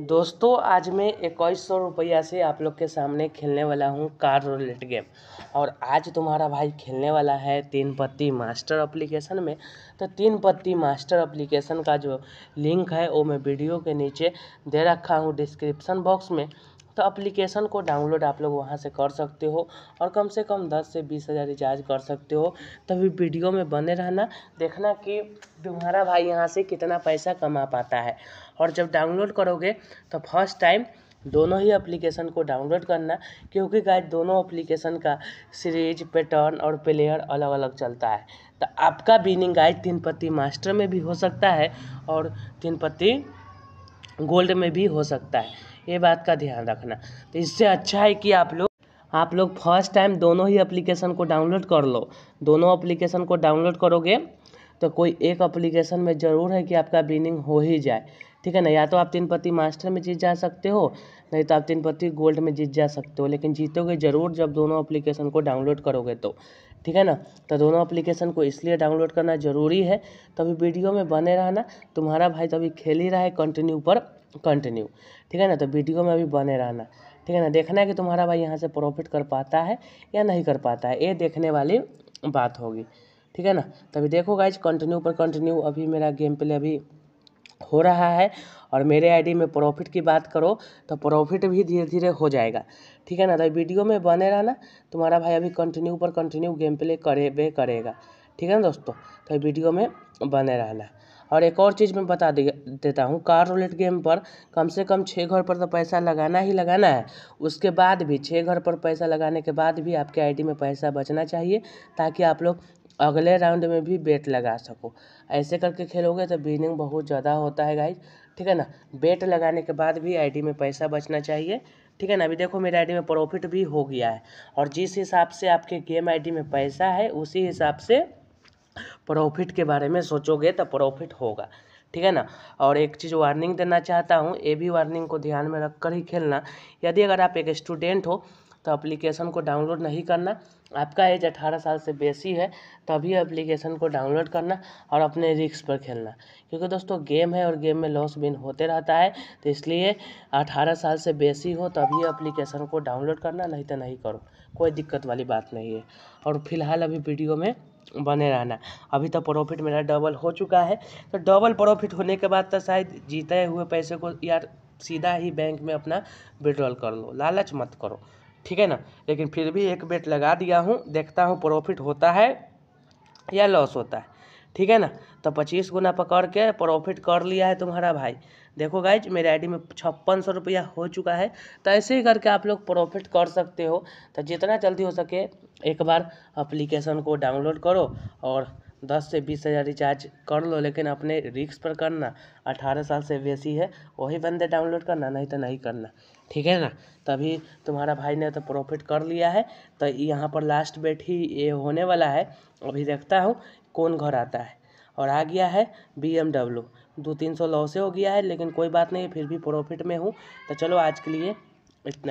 दोस्तों आज मैं इक्कीस सौ रुपया से आप लोग के सामने खेलने वाला हूँ कार रोलेट गेम और आज तुम्हारा भाई खेलने वाला है तीन पत्ती मास्टर एप्लीकेशन में तो तीन पत्ती मास्टर एप्लीकेशन का जो लिंक है वो मैं वीडियो के नीचे दे रखा हूँ डिस्क्रिप्सन बॉक्स में तो अप्लीकेशन को डाउनलोड आप लोग वहाँ से कर सकते हो और कम से कम दस से बीस हज़ार रिचार्ज कर सकते हो तभी वीडियो में बने रहना देखना कि तुम्हारा भाई यहाँ से कितना पैसा कमा पाता है और जब डाउनलोड करोगे तो फर्स्ट टाइम दोनों ही एप्लीकेशन को डाउनलोड करना क्योंकि गाय दोनों एप्लीकेशन का सीरीज पैटर्न और प्लेयर अलग अलग चलता है तो आपका बीनिंग गाय तीन पत्ती मास्टर में भी हो सकता है और तीन पत्ती गोल्ड में भी हो सकता है ये बात का ध्यान रखना तो इससे अच्छा है कि आप लोग आप लोग फर्स्ट टाइम दोनों ही एप्लीकेशन को डाउनलोड कर लो दोनों एप्लीकेशन को डाउनलोड करोगे तो कोई एक एप्लीकेशन में ज़रूर है कि आपका बिनिंग हो ही जाए ठीक है ना या तो आप तीन पत्ती मास्टर में जीत जा सकते हो नहीं तो आप तीन पत्ती गोल्ड में जीत जा सकते हो लेकिन जीतोगे ज़रूर जब दोनों अप्लीकेशन को डाउनलोड करोगे तो ठीक है ना तो दोनों अप्लीकेशन को इसलिए डाउनलोड करना ज़रूरी है तभी वीडियो में बने रहना तुम्हारा भाई तभी खेल ही रहा है कंटिन्यू पर कंटिन्यू ठीक है ना तो वीडियो में अभी बने रहना ठीक है ना देखना है कि तुम्हारा भाई यहाँ से प्रॉफिट कर पाता है या नहीं कर पाता है ये देखने वाली बात होगी ठीक है ना तभी देखो गाइज कंटिन्यू पर कंटिन्यू अभी मेरा गेम प्ले अभी हो रहा है और मेरे आईडी में प्रॉफिट की बात करो तो प्रॉफिट भी धीरे धीरे हो जाएगा ठीक है ना तो वीडियो में बने रहना तुम्हारा भाई अभी कंटिन्यू पर कंटिन्यू गेम प्ले करे करेगा ठीक है ना दोस्तों तो वीडियो में बने रहना और एक और चीज़ मैं बता दे देता हूँ कार रोलेट गेम पर कम से कम छः घर पर तो पैसा लगाना ही लगाना है उसके बाद भी छः घर पर पैसा लगाने के बाद भी आपके आईडी में पैसा बचना चाहिए ताकि आप लोग अगले राउंड में भी बेट लगा सको ऐसे करके खेलोगे तो विनिंग बहुत ज़्यादा होता है गाइज ठीक है ना बेट लगाने के बाद भी आईडी में पैसा बचना चाहिए ठीक है ना अभी देखो मेरे आईडी में प्रॉफिट भी हो गया है और जिस हिसाब से आपके गेम आईडी में पैसा है उसी हिसाब से प्रॉफिट के बारे में सोचोगे तो प्रॉफिट होगा ठीक है ना और एक चीज़ वार्निंग देना चाहता हूँ ये भी वार्निंग को ध्यान में रख कर ही खेलना यदि अगर आप एक स्टूडेंट हो तो एप्लीकेशन को डाउनलोड नहीं करना आपका एज अठारह साल से बेसी है तभी एप्लीकेशन को डाउनलोड करना और अपने रिक्स पर खेलना क्योंकि दोस्तों गेम है और गेम में लॉस बिन होते रहता है तो इसलिए अठारह साल से बेसी हो तभी एप्लीकेशन को डाउनलोड करना नहीं तो नहीं करो कोई दिक्कत वाली बात नहीं है और फिलहाल अभी वीडियो में बने रहना अभी तो प्रॉफिट मेरा डबल हो चुका है तो डबल प्रॉफिट होने के बाद तो शायद जीते हुए पैसे को यार सीधा ही बैंक में अपना विड्रॉल कर लो लालच मत करो ठीक है ना लेकिन फिर भी एक बेट लगा दिया हूँ देखता हूँ प्रॉफिट होता है या लॉस होता है ठीक है ना तो पच्चीस गुना पकड़ के प्रॉफिट कर लिया है तुम्हारा भाई देखो गाइज मेरे आईडी में छप्पन सौ रुपया हो चुका है तो ऐसे ही करके आप लोग प्रॉफिट कर सकते हो तो जितना जल्दी हो सके एक बार अप्लीकेशन को डाउनलोड करो और दस से बीस हज़ार रिचार्ज कर लो लेकिन अपने रिक्स पर करना अठारह साल से बेसी है वही बंदे डाउनलोड करना नहीं तो नहीं करना ठीक है ना तभी तुम्हारा भाई ने तो प्रॉफिट कर लिया है तो यहाँ पर लास्ट बेट ही ये होने वाला है अभी देखता हूँ कौन घर आता है और आ गया है बी एम डब्ल्यू दो तीन सौ लॉसे हो गया है लेकिन कोई बात नहीं फिर भी प्रॉफिट में हूँ तो चलो आज के लिए इतना